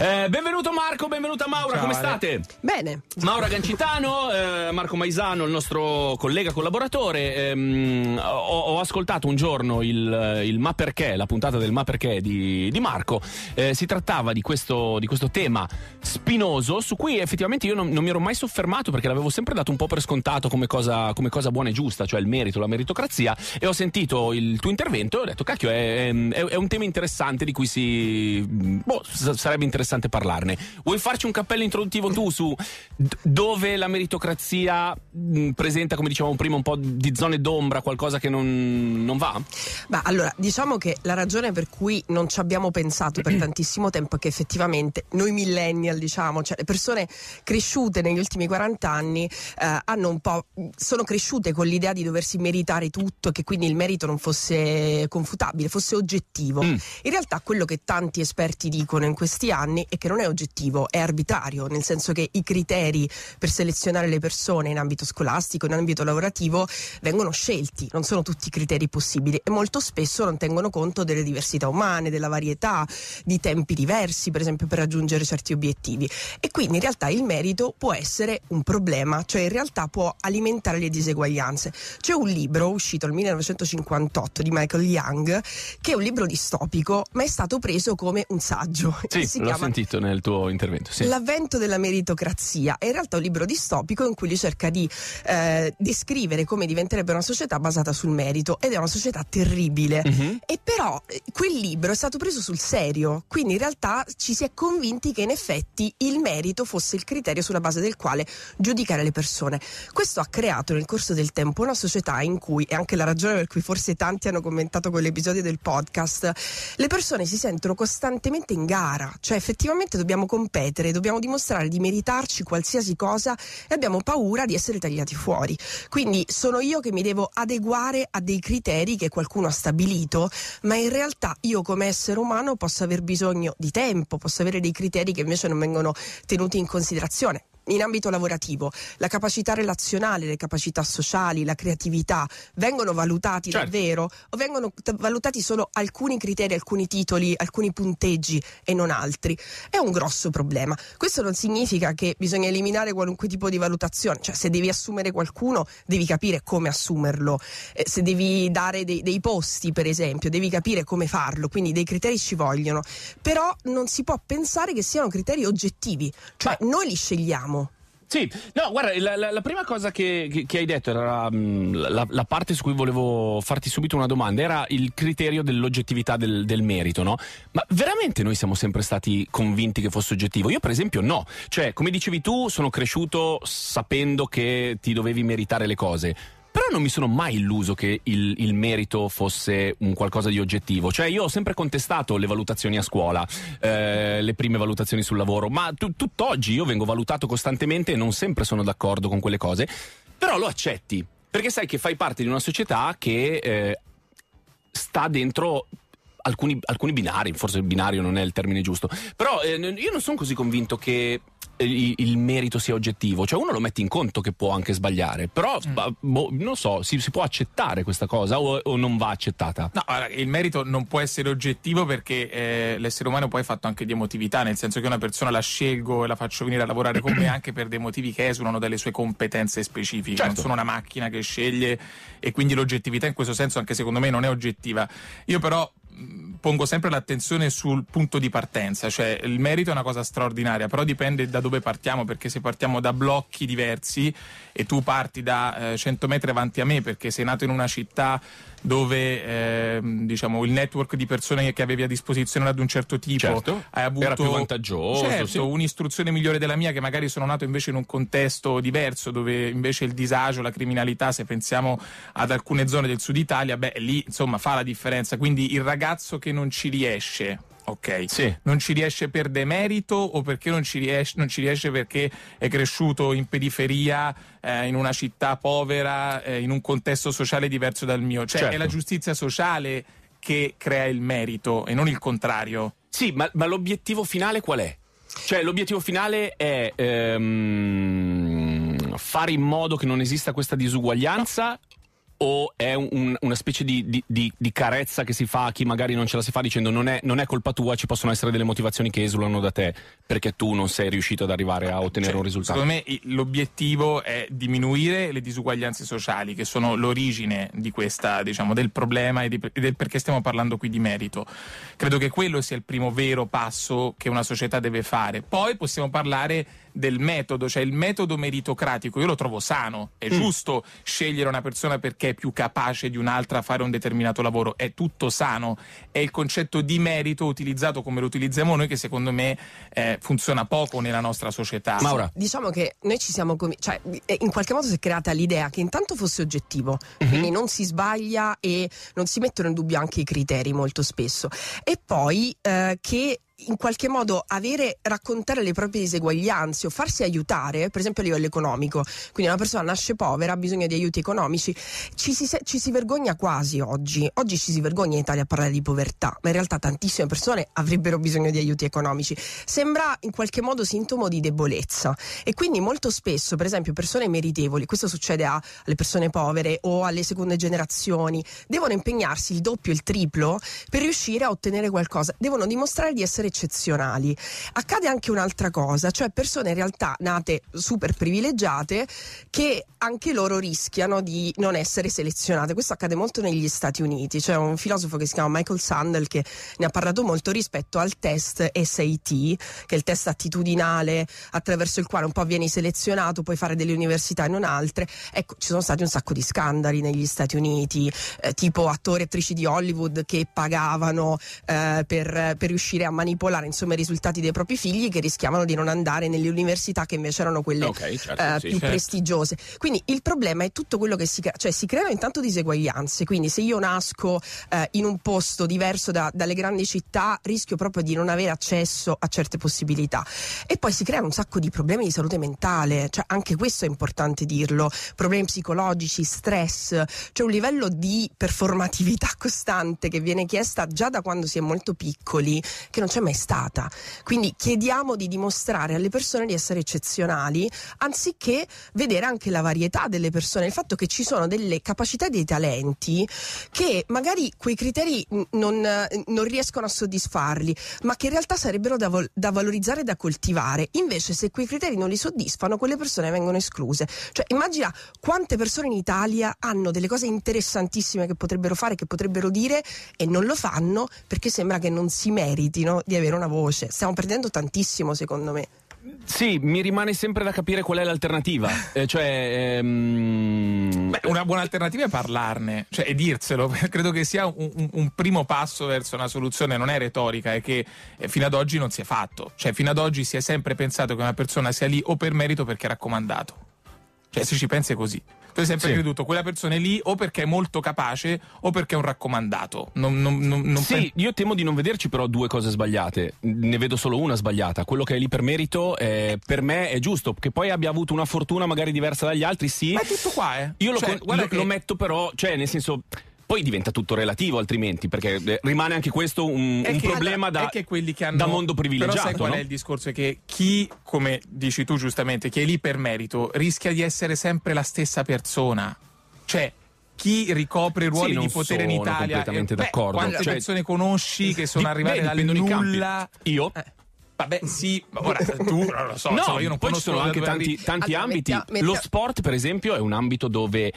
Eh, benvenuto Marco, benvenuta Maura, Ciao, come state? Bene. Maura Gancitano, eh, Marco Maisano, il nostro collega collaboratore. Ehm, ho, ho, ascoltato un giorno il, il, Ma perché, la puntata del Ma perché di, di Marco. Eh, si trattava di questo, di questo, tema spinoso su cui effettivamente io non, non, mi ero mai soffermato perché l'avevo sempre dato un po' per scontato come cosa, come cosa, buona e giusta, cioè il merito, la meritocrazia. E ho sentito il tuo intervento e ho detto, cacchio, è, è, è un tema interessante di cui si... Boh, sarebbe interessante interessante parlarne. Vuoi farci un cappello introduttivo tu su d- dove la meritocrazia mh, mm, presenta, come dicevamo prima, un po' di zone d'ombra, qualcosa che non, non va? Ma allora, diciamo che la ragione per cui non ci abbiamo pensato per tantissimo tempo è che effettivamente noi millennial, diciamo, cioè le persone cresciute negli ultimi 40 anni eh, hanno un po' sono cresciute con l'idea di doversi meritare tutto e che quindi il merito non fosse confutabile, fosse oggettivo. Mm. In realtà quello che tanti esperti dicono in questi anni anni e che non è oggettivo, è arbitrario, nel senso che i criteri per selezionare le persone in ambito scolastico, in ambito lavorativo, vengono scelti, non sono tutti i criteri possibili e molto spesso non tengono conto delle diversità umane, della varietà, di tempi diversi, per esempio, per raggiungere certi obiettivi. E quindi in realtà il merito può essere un problema, cioè in realtà può alimentare le diseguaglianze. C'è un libro uscito nel 1958 di Michael Young, che è un libro distopico, ma è stato preso come un saggio. Sì, si chiama sentito nel tuo intervento. Sì. L'avvento della meritocrazia è in realtà un libro distopico in cui lui cerca di eh, descrivere come diventerebbe una società basata sul merito ed è una società terribile. Mm-hmm. E però eh, quel libro è stato preso sul serio, quindi in realtà ci si è convinti che in effetti il merito fosse il criterio sulla base del quale giudicare le persone. Questo ha creato nel corso del tempo una società in cui, è anche la ragione per cui forse tanti hanno commentato quell'episodio del podcast, le persone si sentono costantemente in gara, cioè effettivamente effettivamente dobbiamo competere, dobbiamo dimostrare di meritarci qualsiasi cosa e abbiamo paura di essere tagliati fuori. Quindi sono io che mi devo adeguare a dei criteri che qualcuno ha stabilito, ma in realtà io come essere umano posso aver bisogno di tempo, posso avere dei criteri che invece non vengono tenuti in considerazione in ambito lavorativo la capacità relazionale, le capacità sociali, la creatività vengono valutati certo. davvero o vengono t- valutati solo alcuni criteri, alcuni titoli, alcuni punteggi e non altri? È un grosso problema. Questo non significa che bisogna eliminare qualunque tipo di valutazione, cioè se devi assumere qualcuno devi capire come assumerlo, eh, se devi dare dei, dei posti per esempio devi capire come farlo, quindi dei criteri ci vogliono, però non si può pensare che siano criteri oggettivi, cioè Beh. noi li scegliamo sì, no, guarda, la, la, la prima cosa che, che, che, hai detto era mm, la, la, parte su cui volevo farti subito una domanda, era il criterio dell'oggettività del, del, merito, no? Ma veramente noi siamo sempre stati convinti che fosse oggettivo? Io per esempio no, cioè come dicevi tu sono cresciuto sapendo che ti dovevi meritare le cose però non mi sono mai illuso che il, il merito fosse un qualcosa di oggettivo. Cioè, io ho sempre contestato le valutazioni a scuola, eh, le prime valutazioni sul lavoro, ma t- tutt'oggi io vengo valutato costantemente e non sempre sono d'accordo con quelle cose. Però lo accetti, perché sai che fai parte di una società che eh, sta dentro alcuni, alcuni binari, forse il binario non è il termine giusto, però eh, io non sono così convinto che il, il, merito sia oggettivo. Cioè, uno lo mette in conto che può anche sbagliare, però mm. boh, non so, si, si, può accettare questa cosa o, o non va accettata? No, allora, il merito non può essere oggettivo perché eh, l'essere umano poi è fatto anche di emotività, nel senso che una persona la scelgo e la faccio venire a lavorare con me anche per dei motivi che esulano dalle sue competenze specifiche. Certo. Non sono una macchina che sceglie e quindi l'oggettività in questo senso anche secondo me non è oggettiva. Io però pongo sempre l'attenzione sul punto di partenza, cioè il merito è una cosa straordinaria, però dipende da dove partiamo, perché se partiamo da blocchi diversi e tu parti da eh, 100 metri avanti a me, perché sei nato in una città dove ehm, diciamo, il network di persone che avevi a disposizione era ad un certo tipo certo, hai avuto era più vantaggioso certo, sì. un'istruzione migliore della mia che magari sono nato invece in un contesto diverso dove invece il disagio, la criminalità se pensiamo ad alcune zone del sud Italia beh lì insomma fa la differenza quindi il ragazzo che non ci riesce ok. Sì. Non ci riesce per demerito o perché non ci riesce, non ci riesce perché è cresciuto in periferia, eh, in una città povera, eh, in un contesto sociale diverso dal mio. Cioè certo. è la certo. giustizia sociale che crea il merito e non il contrario. Sì, ma, ma l'obiettivo finale qual è? Cioè l'obiettivo finale è... Ehm fare in modo che non esista questa disuguaglianza o è un, una specie di, di, di, di, carezza che si fa a chi magari non ce la si fa dicendo non è, non è, colpa tua, ci possono essere delle motivazioni che esulano da te perché tu non sei riuscito ad arrivare a ottenere cioè, un risultato? Secondo me l'obiettivo è diminuire le disuguaglianze sociali che sono l'origine questa, diciamo, del problema e, e del perché stiamo parlando qui di merito. Credo che quello sia il primo vero passo che una società deve fare. Poi possiamo parlare del metodo, cioè il metodo meritocratico, io lo trovo sano, è mm. giusto scegliere una persona perché è più capace di un'altra a fare un determinato lavoro, è tutto sano, è il concetto di merito utilizzato come lo utilizziamo noi che secondo me eh, funziona poco nella nostra società. Maura. Diciamo che noi ci siamo, com- cioè eh, in qualche modo si è creata l'idea che intanto fosse oggettivo, mm-hmm. quindi non si sbaglia e non si mettono in dubbio anche i criteri molto spesso e poi eh, che in qualche modo avere, raccontare le proprie diseguaglianze o farsi aiutare, per esempio a livello economico, quindi una persona nasce povera, ha bisogno di aiuti economici, ci si, ci si vergogna quasi oggi, oggi ci si vergogna in Italia a parlare di povertà, ma in realtà tantissime persone avrebbero bisogno di aiuti economici, sembra in qualche modo sintomo di debolezza e quindi molto spesso, per esempio, persone meritevoli, questo succede a, alle persone povere o alle seconde generazioni, devono impegnarsi il doppio, il triplo per riuscire a ottenere qualcosa, devono dimostrare di essere eccezionali. Accade anche un'altra cosa, cioè persone in realtà nate super privilegiate che anche loro rischiano di non essere selezionate. Questo accade molto negli Stati Uniti, c'è un filosofo che si chiama Michael Sandel che ne ha parlato molto rispetto al test SAT, che è il test attitudinale attraverso il quale un po' vieni selezionato, puoi fare delle università e non altre. Ecco, ci sono stati un sacco di scandali negli Stati Uniti, eh, tipo attori e attrici di Hollywood che pagavano eh, per, per riuscire a manipolare manipolare insomma, i risultati dei propri figli che rischiavano di non andare nelle università che invece erano quelle okay, certo, eh, sì, più certo. prestigiose. Quindi il problema è tutto quello che si crea, cioè si creano intanto diseguaglianze, quindi se io nasco eh, in un posto diverso da, dalle grandi città rischio proprio di non avere accesso a certe possibilità e poi si creano un sacco di problemi di salute mentale, cioè anche questo è importante dirlo, problemi psicologici, stress, c'è cioè un livello di performatività costante che viene chiesta già da quando si è molto piccoli che non c'è mai è stata. Quindi chiediamo di dimostrare alle persone di essere eccezionali, anziché vedere anche la varietà delle persone, il fatto che ci sono delle capacità e dei talenti che magari quei criteri non, non riescono a soddisfarli, ma che in realtà sarebbero da, vol- da valorizzare e da coltivare. Invece se quei criteri non li soddisfano, quelle persone vengono escluse. Cioè immagina quante persone in Italia hanno delle cose interessantissime che potrebbero fare, che potrebbero dire e non lo fanno perché sembra che non si meritino di avere una voce. Stiamo perdendo tantissimo, secondo me. Sì, mi rimane sempre da capire qual è l'alternativa. Eh, cioè, ehm... Beh, una buona alternativa è parlarne, cioè è dirselo. Credo che sia un, un, primo passo verso una soluzione, non è retorica, è che eh, fino ad oggi non si è fatto. Cioè, fino ad oggi si è sempre pensato che una persona sia lì o per merito o perché è raccomandato. Cioè, se ci pensi è così. Tu hai sempre sì. creduto quella persona è lì o perché è molto capace o perché è un raccomandato. Non, non, non, sì, pen- io temo di non vederci però due cose sbagliate. Ne vedo solo una sbagliata. Quello che è lì per merito eh, per me è giusto. Che poi abbia avuto una fortuna magari diversa dagli altri, sì. Ma è tutto qua, eh. Io cioè, lo, con- lo, che... lo metto però, cioè nel senso poi diventa tutto relativo altrimenti, perché eh, rimane anche questo un, un problema da, hanno, da, mondo privilegiato. Però sai qual no? è il discorso? È che chi, come dici tu giustamente, che è lì per merito, rischia di essere sempre la stessa persona. Cioè, chi ricopre ruoli sì, di potere in Italia. sono completamente eh, d'accordo. quante cioè, persone conosci che sono arrivate dal nulla? Io? Eh. Vabbè, sì, ora tu non lo so, no, cioè, io non poi ci sono anche tanti, tanti allora, ambiti. Mettiamo, mettiamo. Lo sport, per esempio, è un ambito dove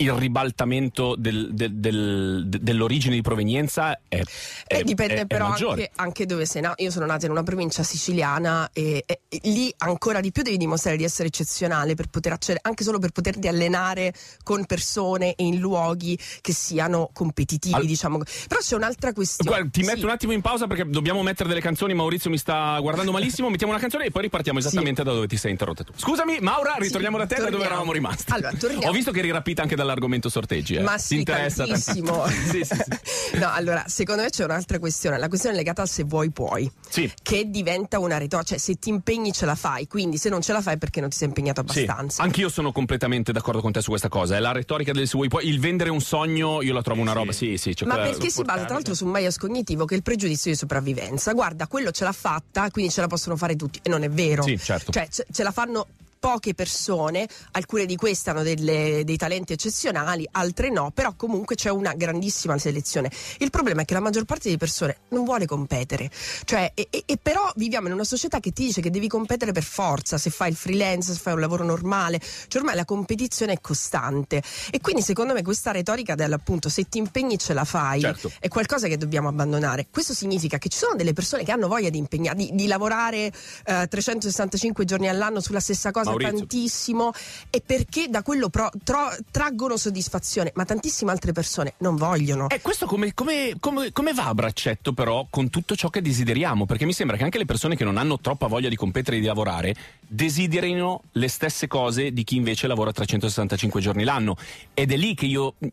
il ribaltamento del, del, del, dell'origine di provenienza è, eh, è eh, dipende è, però è anche, anche, dove sei nato. Io sono nata in una provincia siciliana e, e, e, lì ancora di più devi dimostrare di essere eccezionale per poter accedere, anche solo per poterti allenare con persone e in luoghi che siano competitivi, Al... diciamo. Però c'è un'altra questione. Guarda, ti metto sì. un attimo in pausa perché dobbiamo mettere delle canzoni. Maurizio mi sta guardando malissimo. Mettiamo una canzone e poi ripartiamo esattamente sì. da dove ti sei interrotta tu. Scusami, Maura, ritorniamo sì, da te torniamo. da dove eravamo rimasti. Allora, Ho visto che eri rapita anche dalla all'argomento sorteggi. Eh. Ma sì, interessa tantissimo. sì, sì, sì. no, allora, secondo me c'è un'altra questione, la questione legata al se vuoi puoi, sì. che diventa una ritorta, cioè se ti impegni ce la fai, quindi se non ce la fai perché non ti sei impegnato abbastanza. Sì. Anch'io sono completamente d'accordo con te su questa cosa, è eh. la retorica del se vuoi puoi, il vendere un sogno io la trovo una roba, sì, sì. Ma perché si basa tra l'altro su un bias cognitivo che è il pregiudizio di sopravvivenza, guarda, quello ce l'ha fatta, quindi ce la possono fare tutti, e non è vero. Sì, certo. Cioè ce, ce la fanno poche persone, alcune di queste hanno delle, dei talenti eccezionali, altre no, però comunque c'è una grandissima selezione. Il problema è che la maggior parte delle persone non vuole competere, cioè, e, e, e però viviamo in una società che ti dice che devi competere per forza, se fai il freelance, se fai un lavoro normale, cioè ormai la competizione è costante e quindi secondo me questa retorica dell'appunto se ti impegni ce la fai certo. è qualcosa che dobbiamo abbandonare. Questo significa che ci sono delle persone che hanno voglia di, impegnare, di, di lavorare eh, 365 giorni all'anno sulla stessa cosa cosa Maurizio. tantissimo e perché da quello pro- tro- traggono soddisfazione, ma tantissime altre persone non vogliono. E eh, questo come, come, come, come, va a braccetto però con tutto ciò che desideriamo? Perché mi sembra che anche le persone che non hanno troppa voglia di competere e di lavorare desiderino le stesse cose di chi invece lavora 365 giorni l'anno. Ed è lì che io mm,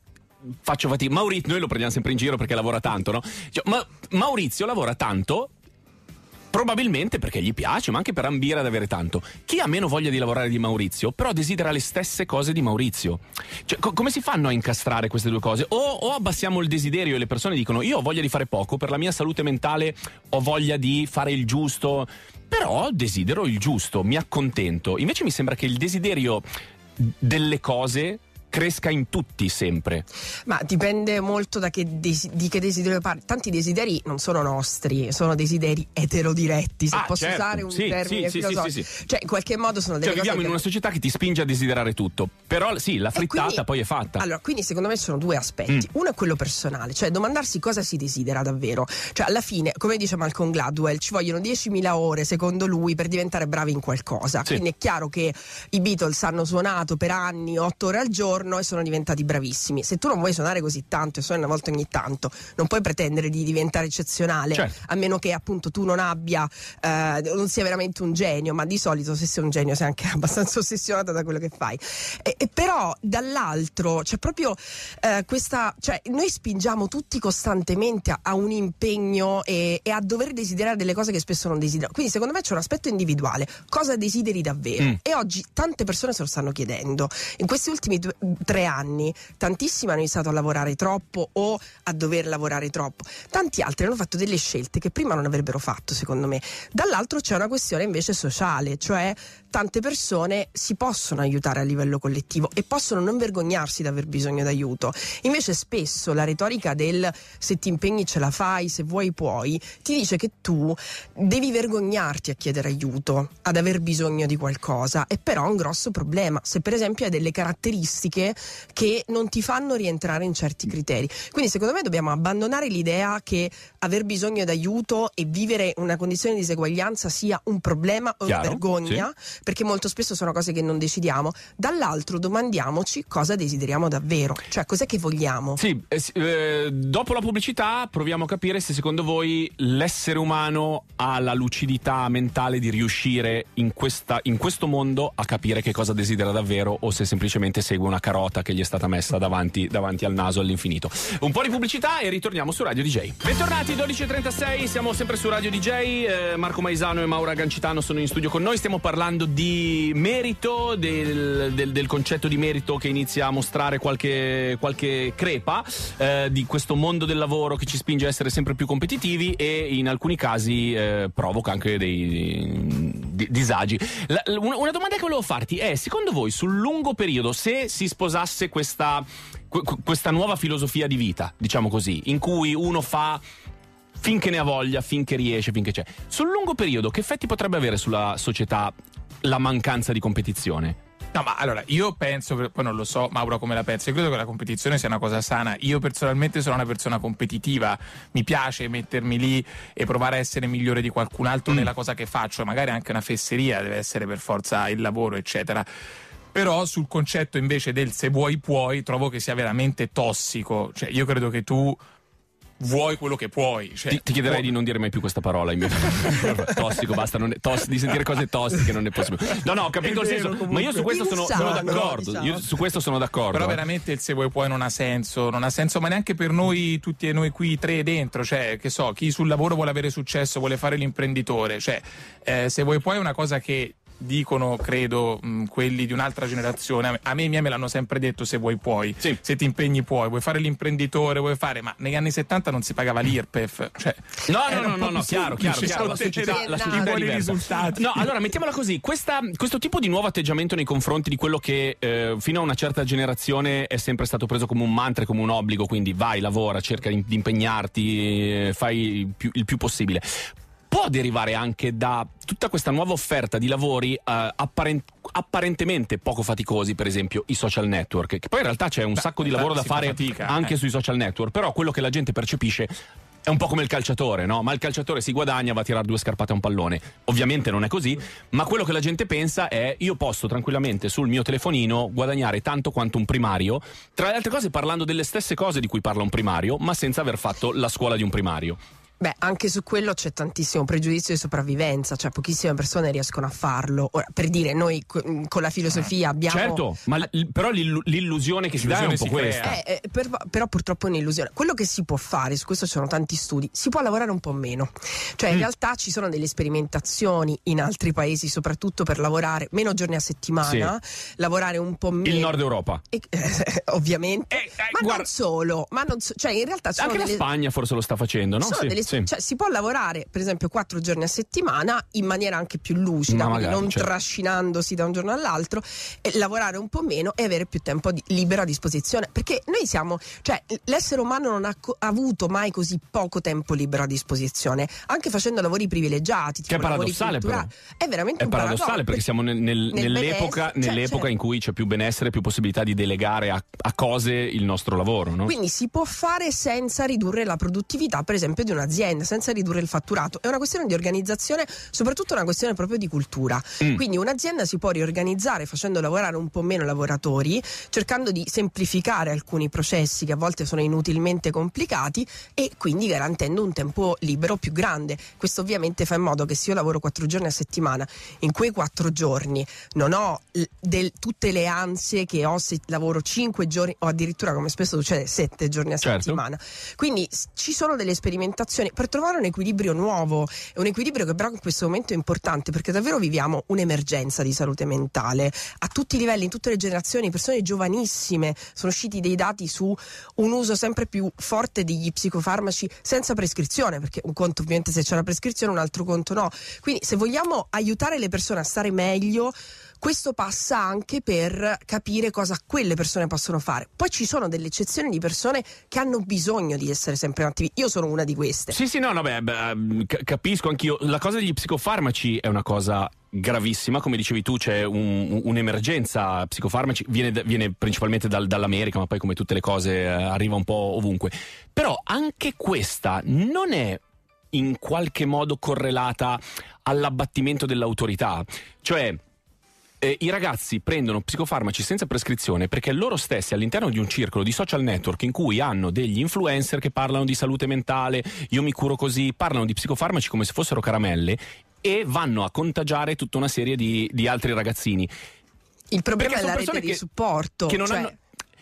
faccio fatica. Maurizio, noi lo prendiamo sempre in giro perché lavora tanto, no? Cioè, ma Maurizio lavora tanto Probabilmente perché gli piace, ma anche per ambire ad avere tanto. Chi ha meno voglia di lavorare di Maurizio, però desidera le stesse cose di Maurizio? Cioè, co- come si fanno a incastrare queste due cose? O, o, abbassiamo il desiderio e le persone dicono io ho voglia di fare poco, per la mia salute mentale ho voglia di fare il giusto, però desidero il giusto, mi accontento. Invece mi sembra che il desiderio delle cose cresca in tutti sempre? Ma dipende molto da che des- di che desiderio parli. Tanti desideri non sono nostri, sono desideri eterodiretti, se ah, posso certo. usare un sì, termine sì, filosofico. Sì, cioè, in qualche modo sono delle cioè, viviamo che... in una società che ti spinge a desiderare tutto, però sì, la frittata quindi, poi è fatta. Allora, quindi secondo me sono due aspetti. Mm. Uno è quello personale, cioè domandarsi cosa si desidera davvero. Cioè, alla fine, come dice Malcolm Gladwell, ci vogliono 10.000 ore, secondo lui, per diventare bravi in qualcosa. Quindi è chiaro che i Beatles hanno suonato per anni, 8 ore al giorno, noi sono diventati bravissimi. Se tu non vuoi suonare così tanto e suoni una volta ogni tanto, non puoi pretendere di diventare eccezionale, certo. a meno che appunto tu non abbia, eh, non sia veramente un genio, ma di solito se sei un genio sei anche abbastanza ossessionata da quello che fai. E, e però dall'altro c'è cioè proprio eh, questa, cioè noi spingiamo tutti costantemente a, a un impegno e, e, a dover desiderare delle cose che spesso non desideriamo. Quindi secondo me c'è un aspetto individuale, cosa desideri davvero? Mm. E oggi tante persone se lo stanno chiedendo. In questi ultimi due, tre anni, tantissimi hanno iniziato a lavorare troppo o a dover lavorare troppo, tanti altri hanno fatto delle scelte che prima non avrebbero fatto, secondo me. Dall'altro c'è una questione invece sociale, cioè tante persone si possono aiutare a livello collettivo e possono non vergognarsi di aver bisogno d'aiuto. Invece spesso la retorica del se ti impegni ce la fai, se vuoi puoi, ti dice che tu devi vergognarti a chiedere aiuto, ad aver bisogno di qualcosa. È però un grosso problema. Se per esempio hai delle caratteristiche logiche che non ti fanno rientrare in certi criteri. Quindi secondo me dobbiamo abbandonare l'idea che aver bisogno d'aiuto e vivere una condizione di diseguaglianza sia un problema o una vergogna, sì. perché molto spesso sono cose che non decidiamo. Dall'altro domandiamoci cosa desideriamo davvero, cioè cos'è che vogliamo. Eh, sì, eh, dopo la pubblicità proviamo a capire se secondo voi l'essere umano ha la lucidità mentale di riuscire in, questa, in questo mondo a capire che cosa desidera davvero o se semplicemente segue una carota che gli è stata messa davanti, davanti al naso all'infinito. Un po' di pubblicità e ritorniamo su Radio DJ. Bentornati 12.36, siamo sempre su Radio DJ, eh, Marco Maisano e Maura Gancitano sono in studio con noi, stiamo parlando di merito, del, del, del concetto di merito che inizia a mostrare qualche, qualche crepa, eh, di questo mondo del lavoro che ci spinge a essere sempre più competitivi e in alcuni casi eh, provoca anche dei disagi. La, una, una domanda che volevo farti è, secondo voi sul lungo periodo, se si sposasse questa, questa nuova filosofia di vita, diciamo così, in cui uno fa finché ne ha voglia, finché riesce, finché c'è. Sul lungo periodo, che effetti potrebbe avere sulla società la mancanza di competizione? No, ma allora io penso, poi non lo so Mauro come la pensi, io credo che la competizione sia una cosa sana. Io personalmente sono una persona competitiva, mi piace mettermi lì e provare a essere migliore di qualcun altro mm. nella cosa che faccio, magari anche una fesseria deve essere per forza il lavoro, eccetera però sul concetto invece del se vuoi puoi trovo che sia veramente tossico cioè io credo che tu vuoi quello che puoi. Cioè, ti, ti, chiederei puoi... di non dire mai più questa parola. In mio... tossico, basta ne... Toss... di sentire cose tossiche non è possibile No, no, ho capito il senso. Comunque. Ma io su questo sono, sono, d'accordo. Però, diciamo. su questo sono d'accordo. Però eh. veramente il se vuoi puoi non ha senso, non ha senso, ma neanche per noi, tutti e noi qui tre dentro. Cioè, che so, chi sul lavoro vuole avere successo, vuole fare l'imprenditore. Cioè, eh, se vuoi puoi è una cosa che dicono, credo, mh, quelli di un'altra generazione. A me i miei me l'hanno sempre detto: se vuoi puoi, sì. se ti impegni puoi, vuoi fare l'imprenditore, vuoi fare. Ma negli anni 70 non si pagava l'IRPEF. Cioè, no, no, no, no, no, chiaro, chiaro, chiaro. La società, la società i risultati. No, allora mettiamola così: questa, questo tipo di nuovo atteggiamento nei confronti di quello che eh, fino a una certa generazione è sempre stato preso come un mantra, come un obbligo. Quindi vai, lavora, cerca di impegnarti, eh, fai il più, il più possibile derivare anche da tutta questa nuova offerta di lavori eh, apparent- apparentemente poco faticosi, per esempio i social network, che poi in realtà c'è un Beh, sacco di lavoro da fare fatica, eh. anche eh. sui social network, però quello che la gente percepisce è un po' come il calciatore, no? Ma il calciatore si guadagna, va a tirare due scarpate a un pallone. Ovviamente non è così, ma quello che la gente pensa è io posso tranquillamente sul mio telefonino guadagnare tanto quanto un primario, tra le altre cose parlando delle stesse cose di cui parla un primario, ma senza aver fatto la scuola di un primario. Beh, anche su quello c'è tantissimo pregiudizio di sopravvivenza, cioè pochissime persone riescono a farlo. Ora, per dire, noi mm, con la filosofia eh, abbiamo... Certo, ma l- però l'illu- l'illusione che si dà è un po' questa. Eh, eh, per- però purtroppo è un'illusione. Quello che si può fare, su questo ci sono tanti studi, si può lavorare un po' meno. Cioè, mm. in realtà ci sono delle sperimentazioni in altri paesi, soprattutto per lavorare meno giorni a settimana, sì. lavorare un po' meno... Il nord Europa. E, eh, ovviamente. Eh, ma guarda... non solo. Ma non so- cioè, in realtà sono Anche delle... la Spagna forse lo sta facendo, no? Sono sì. delle sì. cioè, si può lavorare per esempio quattro giorni a settimana in maniera anche più lucida, Ma magari, non certo. trascinandosi da un giorno all'altro, e lavorare un po' meno e avere più tempo di libero a disposizione. Perché noi siamo, cioè l'essere umano non ha co- avuto mai così poco tempo libero a disposizione, anche facendo lavori privilegiati. Tipo che è paradossale però. È veramente è paradossale perché siamo nel, nel, nel nell'epoca, cioè, nell'epoca cioè, in certo. cui c'è più benessere, più possibilità di delegare a, a cose il nostro lavoro. No? Quindi si può fare senza ridurre la produttività per esempio di un'azienda azienda senza ridurre il fatturato, è una questione di organizzazione, soprattutto una questione proprio di cultura. Mm. Quindi un'azienda si può riorganizzare facendo lavorare un po' meno lavoratori, cercando di semplificare alcuni processi che a volte sono inutilmente complicati e quindi garantendo un tempo libero più grande. Questo ovviamente fa in modo che se io lavoro quattro giorni a settimana, in quei quattro giorni non ho del, tutte le ansie che ho se lavoro cinque giorni o addirittura come spesso succede sette giorni a certo. settimana. Quindi ci sono delle sperimentazioni situazione, per trovare un equilibrio nuovo, un equilibrio che però in questo momento è importante perché davvero viviamo un'emergenza di salute mentale a tutti i livelli, in tutte le generazioni, persone giovanissime, sono usciti dei dati su un uso sempre più forte degli psicofarmaci senza prescrizione, perché un conto ovviamente se c'è la prescrizione, un altro conto no. Quindi se vogliamo aiutare le persone a stare meglio, questo passa anche per capire cosa quelle persone possono fare. Poi ci sono delle eccezioni di persone che hanno bisogno di essere sempre attivi. Io sono una di queste. Sì, sì, no, no, beh, beh ehm, capisco anch'io. La cosa degli psicofarmaci è una cosa gravissima, come dicevi tu c'è un, un'emergenza psicofarmaci, viene, viene principalmente dal, dall'America, ma poi come tutte le cose eh, arriva un po' ovunque. Però anche questa non è in qualche modo correlata all'abbattimento dell'autorità, cioè eh, i ragazzi prendono psicofarmaci senza prescrizione perché loro stessi all'interno di un circolo di social network in cui hanno degli influencer che parlano di salute mentale, io mi curo così, parlano di psicofarmaci come se fossero caramelle e vanno a contagiare tutta una serie di, di altri ragazzini. Il problema perché è la rete che, di supporto. Che non cioè... hanno,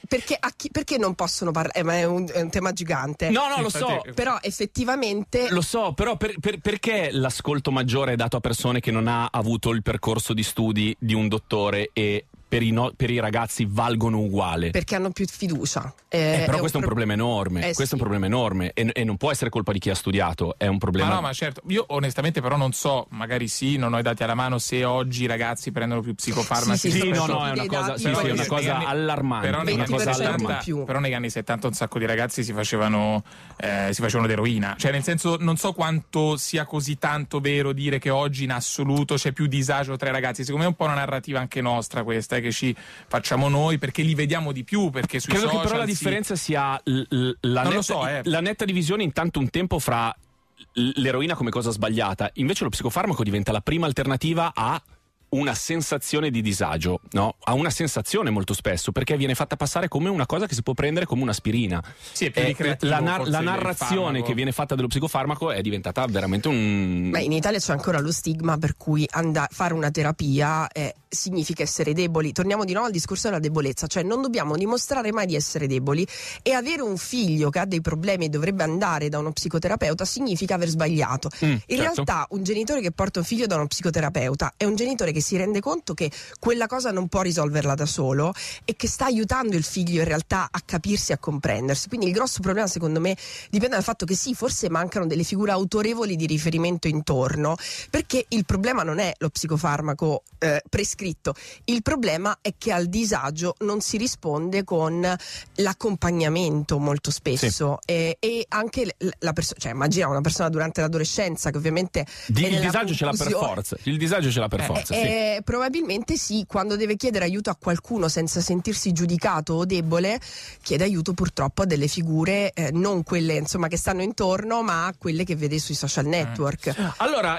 perché, chi, perché non possono parlare? Eh, ma è un, è un, tema gigante. No, no, lo so. Però effettivamente. Lo so, però per, per, perché l'ascolto maggiore è dato a persone che non ha avuto il percorso di studi di un dottore e per i, no, per i ragazzi valgono uguale. Perché hanno più fiducia. Eh, eh, però è questo, un pro- è enorme, eh, questo sì. è un problema enorme. E, e, non può essere colpa di chi ha studiato, è un problema. Ma no, ma certo. Io onestamente però non so, magari sì, non ho i dati alla mano, se oggi i ragazzi prendono più psicofarmaci. sì, sì, sì no, no, è una cosa, sì, è una cosa anni, allarmante. Però negli, cosa allarmante. però negli, anni 70 un sacco di ragazzi si facevano, eh, si facevano d'eroina. Cioè nel senso, non so quanto sia così tanto vero dire che oggi in assoluto c'è più disagio tra i ragazzi. Secondo me è un po' una narrativa anche nostra questa scelta che ci facciamo noi perché li vediamo di più, perché sui Credo social... che però la differenza sia l- la, netta, so, eh. la netta divisione intanto un tempo fra l'eroina come cosa sbagliata, invece lo psicofarmaco diventa la prima alternativa a una sensazione di disagio, no? Ha una sensazione molto spesso perché viene fatta passare come una cosa che si può prendere come un'aspirina. Sì, è più eh, eh la, nar- la narrazione che viene fatta dello psicofarmaco è diventata veramente un. Beh, in Italia c'è ancora lo stigma per cui and- fare una terapia è significa essere deboli. Torniamo di nuovo al discorso della debolezza, cioè non dobbiamo dimostrare mai di essere deboli e avere un figlio che ha dei problemi e dovrebbe andare da uno psicoterapeuta significa aver sbagliato. Mm, In certo. realtà un genitore che porta un figlio da uno psicoterapeuta è un genitore che si rende conto che quella cosa non può risolverla da solo e che sta aiutando il figlio in realtà a capirsi, e a comprendersi. Quindi il grosso problema secondo me dipende dal fatto che sì, forse mancano delle figure autorevoli di riferimento intorno, perché il problema non è lo psicofarmaco eh, prescritto scritto. Il problema è che al disagio non si risponde con l'accompagnamento molto spesso sì. e, e, anche la persona, cioè immagina una persona durante l'adolescenza che ovviamente... Di, il disagio ce l'ha per forza, il disagio ce l'ha per eh, forza. Eh, sì. Eh, probabilmente sì, quando deve chiedere aiuto a qualcuno senza sentirsi giudicato o debole, chiede aiuto purtroppo a delle figure, eh, non quelle insomma che stanno intorno, ma quelle che vede sui social network. Eh. Allora,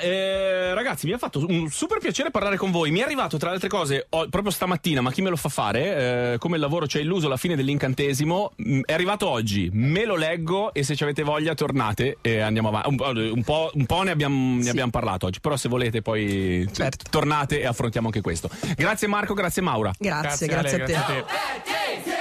ragazzi, mi ha fatto un super piacere parlare con voi. Mi è arrivato tra altre cose, ho, proprio stamattina, ma chi me lo fa fare? Eh, come il lavoro ci cioè ha illuso la fine dell'incantesimo, mh, mm, è arrivato oggi, me lo leggo e se ci avete voglia tornate e andiamo avanti. Un, un, po', un po', ne, abbiamo, ne sì. abbiamo, parlato oggi, però se volete poi certo. tornate e affrontiamo anche questo. Grazie Marco, grazie Maura. Grazie, grazie, grazie, a, lei, a te. Grazie a te.